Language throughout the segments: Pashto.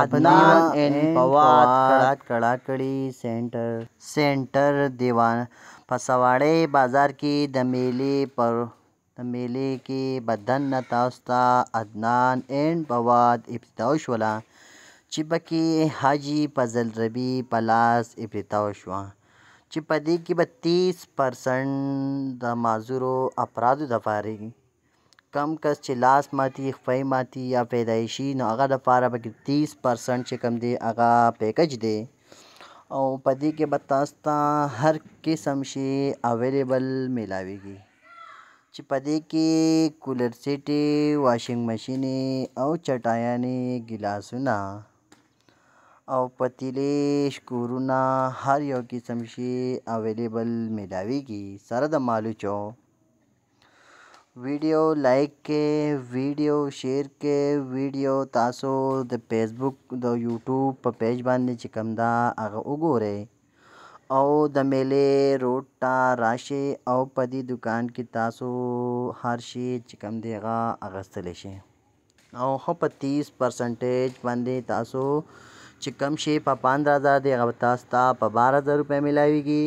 عدنان ان پواد کړاکړي سینټر سینټر دیوان په سواړی بازار کې د میلې پر د میلې کې بدن نه تاسو ته عدنان ان پواد ابتدا شوله چې پکې حاجی فضل ربی پلاس ابتدا شوه چې په دې کې به تیس پرسنټ د معذورو افرادو دپاره کم کس چې لاس ماتي خفای ماتي یا پیدایشي نو هغه د پاره به 30 پرسنټ چې کم دی هغه پیکج دی او پدې کې به تاسو ته هر قسم شي اویلیبل ملاويږي چې پدې کې کولر سیټي واشنګ ماشین او چټایانې ګلاسونه او پتیلې شکورونه هر یو قسم شي اویلیبل ملاويږي سره د مالوچو ویډیو لایک کې ویډیو شیر کې ویډیو تاسو د فیسبوک د یوټیوب په پیج باندې چې کوم دا هغه وګورئ او د میلې روډ ته راشئ او په دې دکان کې تاسو هر شی چې کوم دی هغه اغستلی شئ او خو په تیس پرسنټیج باندې تاسو چې کم شی په پاندازه دی هغه تاسو ته په بارہ زر روپۍ ملاویږي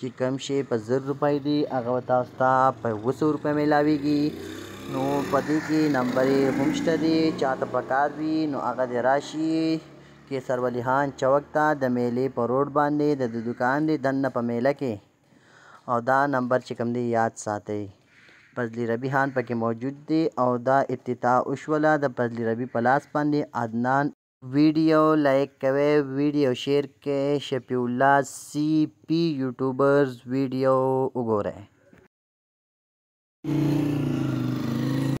چې کم شی په زر روپۍ دی هغه تاسو ته په اووه سوه روپۍ میلاویږي نو په دې کې نمبر یې هم شته دی چا ته پکار وي نو هغه دې راشي کیسر ولی خان چوک ته د میلې په روډ باندې د دکان دی دننه په میله کې او دا نمبر چې کوم دی یاد ساتئ فضلی ربی خان پکې موجود دی او دا ابتدا وشوله د فضلی ربی په لاس باندې عدنان video like करे video share के Shafiullah C P YouTubers video उगो रहे